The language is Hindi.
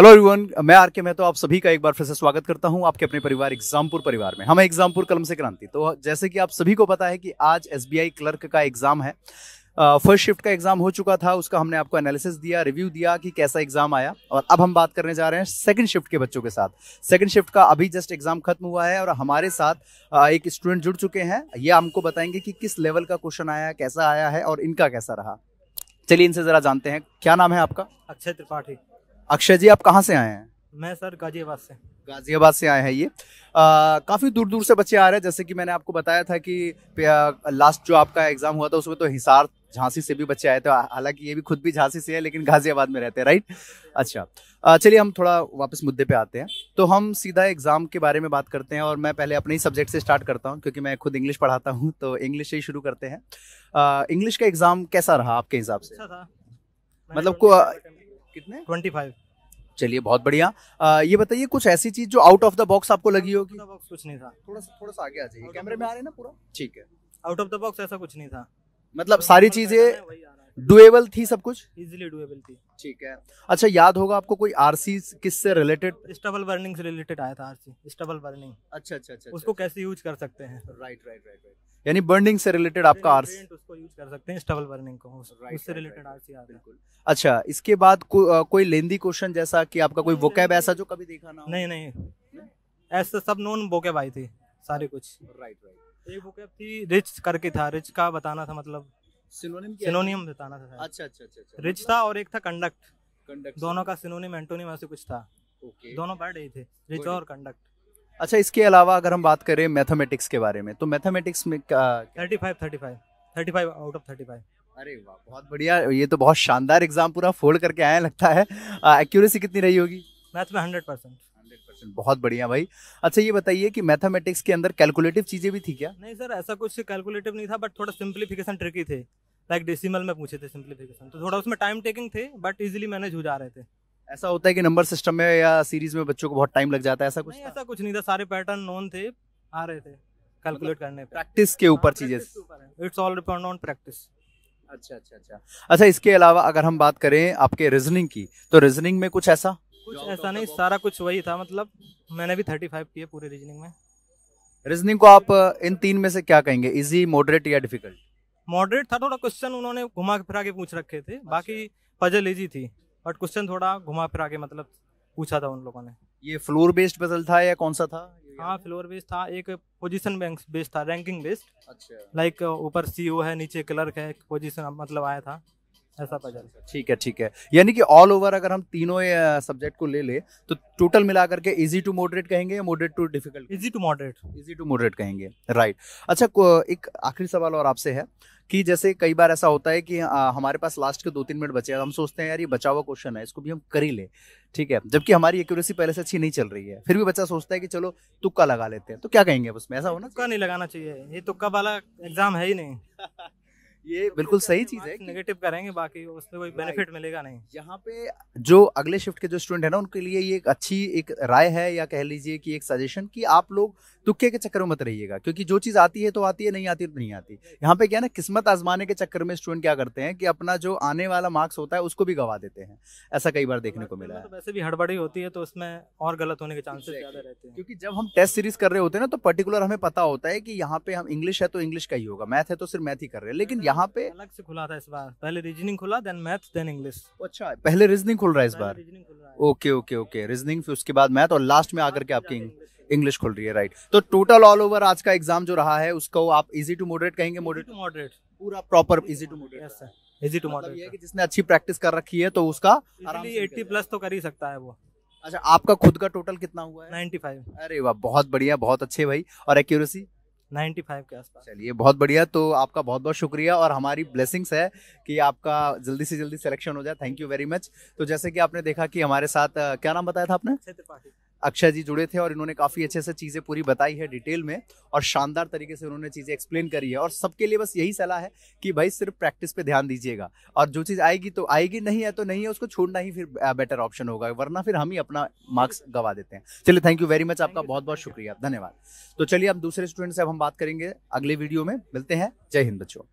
हेलो एवरीवन मैं आर के मैं तो आप सभी का एक बार फिर से स्वागत करता हूं आपके अपने परिवार एग्जामपुर परिवार में हम एग्जामपुर कलम से क्रांति तो जैसे कि आप सभी को पता है कि आज एसबीआई क्लर्क का एग्जाम है फर्स्ट शिफ्ट का एग्जाम हो चुका था उसका हमने आपको एनालिसिस दिया रिव्यू दिया कि कैसा एग्जाम आया और अब हम बात करने जा रहे हैं सेकंड शिफ्ट के बच्चों के साथ सेकंड शिफ्ट का अभी जस्ट एग्जाम खत्म हुआ है और हमारे साथ एक स्टूडेंट जुड़ चुके हैं ये हमको बताएंगे कि किस लेवल का क्वेश्चन आया कैसा आया है और इनका कैसा रहा चलिए इनसे जरा जानते हैं क्या नाम है आपका अक्षय त्रिपाठी अक्षय जी आप कहाँ से आए हैं मैं सर गाजियाबाद से गाजियाबाद से आए हैं ये काफ़ी दूर दूर से बच्चे आ रहे हैं जैसे कि मैंने आपको बताया था कि लास्ट जो आपका एग्ज़ाम हुआ था उसमें तो हिसार झांसी से भी बच्चे आए थे हालांकि ये भी खुद भी झांसी से है लेकिन गाजियाबाद में रहते हैं राइट अच्छा चलिए हम थोड़ा वापस मुद्दे पे आते हैं तो हम सीधा एग्ज़ाम के बारे में बात करते हैं और मैं पहले अपने ही सब्जेक्ट से स्टार्ट करता हूँ क्योंकि मैं खुद इंग्लिश पढ़ाता हूँ तो इंग्लिश से ही शुरू करते हैं इंग्लिश का एग्ज़ाम कैसा रहा आपके हिसाब से अच्छा मतलब को कितने ट्वेंटी फाइव चलिए बहुत बढ़िया ये बताइए कुछ ऐसी चीज जो आउट ऑफ द बॉक्स आपको लगी होगी बॉक्स कुछ नहीं था थोड़ा सा थोड़ा सा आगे आ जाइए कैमरे में आ रहे हैं ना पूरा ठीक है आउट ऑफ द बॉक्स ऐसा कुछ नहीं था मतलब सारी चीजें डुएबल थी सब कुछ इजीली डुएबल थी ठीक है अच्छा याद होगा आपको कोई आरसी किससे रिलेटेड स्टबल बर्निंग से रिलेटेड आया था आरसी स्टबल बर्निंग अच्छा अच्छा अच्छा उसको अच्छा। कैसे यूज कर सकते हैं राइट राइट राइट राइट यानी बर्निंग से रिलेटेड आपका आर्स उसको यूज कर सकते हैं स्टबल बर्निंग को उससे रिलेटेड आरसी आ बिल्कुल अच्छा इसके बाद को, आ, कोई लेंदी क्वेश्चन जैसा कि आपका कोई वोकैब ऐसा जो कभी देखा ना नहीं नहीं ऐसे सब नॉन वोकैब आई थी सारे कुछ राइट राइट एक वोकैब थी रिच करके था रिच का बताना था मतलब सिनोनिम क्या सिनोनिम बताना था अच्छा अच्छा अच्छा रिच अच्छा। था और एक था कंडक्ट कंडक्ट दोनों का सिनोनिम एंटोनिम ऐसे कुछ था ओके दोनों पढ़ रहे थे रिच और कंडक्ट अच्छा इसके अलावा अगर हम बात करें मैथमेटिक्स के बारे में तो मैथमेटिक्स में thirty five thirty five thirty five out of thirty five अरे वाह बहुत बढ़िया ये तो बहुत शानदार एग्जाम पूरा फोल्ड करके आया लगता है एक्यूरेसी कितनी रही होगी मैथ में हंड्रेड परसेंट बहुत बढ़िया भाई अच्छा ये बताइए कि मैथमेटिक्स के अंदर कैलकुलेटिव चीजें भी थी क्या नहीं सर ऐसा कुछ कैलकुलेटिव नहीं था बट थोड़ा सिंप्लीफिकेशन ट्रिकी थे लाइक like डेसिमल में पूछे थे सिंप्लीफिकेशन तो थोड़ा उसमें टाइम टेकिंग थे बट इजिली मैनेज हो जा रहे थे ऐसा होता है कि नंबर सिस्टम में या सीरीज में बच्चों को बहुत टाइम लग जाता है ऐसा कुछ नहीं, ऐसा कुछ नहीं था सारे पैटर्न नॉन थे आ रहे थे कैलकुलेट मतलब करने प्रैक्टिस के ऊपर हाँ, चीजें it's all depend on practice अच्छा अच्छा अच्छा अच्छा इसके अलावा अगर हम बात करें आपके रीजनिंग की तो रीजनिंग में कुछ ऐसा कुछ ऐसा नहीं सारा कुछ वही था मतलब मैंने भी थर्टी फाइव किए पूरे रीजनिंग में रीजनिंग को आप इन तीन में से क्या कहेंगे इजी मॉडरेट या डिफिकल्ट मॉडरेट था थोड़ा क्वेश्चन उन्होंने घुमा फिरा के पूछ रखे थे अच्छा। बाकी पजल इजी थी बट क्वेश्चन थोड़ा घुमा फिरा के मतलब पूछा था उन लोगों ने ये फ्लोर बेस्ड पजल था या कौन सा था हाँ फ्लोर बेस्ड था एक पोजीशन बेस्ड था रैंकिंग बेस्ड अच्छा लाइक ऊपर सीईओ e है नीचे क्लर्क है पोजीशन मतलब आया था ऐसा बजट ठीक है ठीक है यानी कि ऑल ओवर अगर हम तीनों सब्जेक्ट को ले ले तो टोटल मिला करके इजी टू मॉडरेट कहेंगे या moderate to difficult easy to moderate easy to moderate कहेंगे राइट अच्छा एक आखिरी सवाल और आपसे है कि जैसे कई बार ऐसा होता है कि आ, हमारे पास लास्ट के दो तीन मिनट बचे हैं हम सोचते हैं यार ये बचा हुआ क्वेश्चन है इसको भी हम कर ही ले ठीक है जबकि हमारी एक्यूरेसी पहले से अच्छी नहीं चल रही है फिर भी बच्चा सोचता है कि चलो तुक्का लगा लेते हैं तो क्या कहेंगे उसमें ऐसा होना तुक्का नहीं लगाना चाहिए ये तुक्का वाला एग्जाम है ही नहीं ये बिल्कुल सही चीज है नेगेटिव करेंगे बाकी उसमें कोई बेनिफिट मिलेगा नहीं यहाँ पे जो अगले शिफ्ट के जो स्टूडेंट है ना उनके लिए ये एक अच्छी एक राय है या कह लीजिए कि एक सजेशन कि आप लोग तुक्के के चक्कर में मत रहिएगा क्योंकि जो चीज आती है तो आती है नहीं आती तो नहीं आती यहाँ पे क्या ना किस्मत आजमाने के चक्कर में स्टूडेंट क्या करते हैं कि अपना जो आने वाला मार्क्स होता है उसको भी गवा देते हैं ऐसा कई बार देखने को मिला मतलब है तो वैसे भी हड़बड़ी होती है तो उसमें और गलत होने के चांसेस ज्यादा रहते हैं क्योंकि जब हम टेस्ट सीरीज कर रहे होते हैं ना तो पर्टिकुलर हमें पता होता है कि यहाँ पे हम इंग्लिश है तो इंग्लिश का ही होगा मैथ है तो सिर्फ मैथ ही कर रहे हैं लेकिन हम्म, यहाँ वहाँ पे अलग से खुला था इस बार पहले रीजनिंग खुला देन मैथ्स देन इंग्लिश अच्छा पहले रीजनिंग खुल रहा है इस बार ओके ओके ओके रीजनिंग फिर उसके बाद मैथ और लास्ट में आकर के आपकी इंग्लिश खुल रही है राइट तो टोटल ऑल ओवर आज का एग्जाम जो रहा है उसको आप इजी टू मॉडरेट कहेंगे मॉडरेट टू मॉडरेट पूरा proper easy to moderate easy to moderate है कि जिसने अच्छी प्रैक्टिस कर रखी है तो उसका आराम 80 प्लस तो कर ही सकता है वो अच्छा आपका खुद का टोटल कितना हुआ है 95 अरे वाह बहुत बढ़िया बहुत अच्छे भाई और एक्यूरेसी नाइन्टी फाइव के आसपास चलिए बहुत बढ़िया तो आपका बहुत बहुत शुक्रिया और हमारी ब्लेसिंग्स है कि आपका जल्दी से जल्दी सिलेक्शन हो जाए थैंक यू वेरी मच तो जैसे कि आपने देखा कि हमारे साथ क्या नाम बताया था आपने अक्षय जी जुड़े थे और इन्होंने काफ़ी अच्छे से चीज़ें पूरी बताई है डिटेल में और शानदार तरीके से उन्होंने चीज़ें एक्सप्लेन करी है और सबके लिए बस यही सलाह है कि भाई सिर्फ प्रैक्टिस पे ध्यान दीजिएगा और जो चीज़ आएगी तो आएगी नहीं है तो नहीं है उसको छोड़ना ही फिर बेटर ऑप्शन होगा वरना फिर हम ही अपना मार्क्स गवा देते हैं चलिए थैंक यू वेरी मच आपका बहुत बहुत शुक्रिया धन्यवाद तो चलिए अब दूसरे स्टूडेंट से अब हम बात करेंगे अगले वीडियो में मिलते हैं जय हिंद बच्चों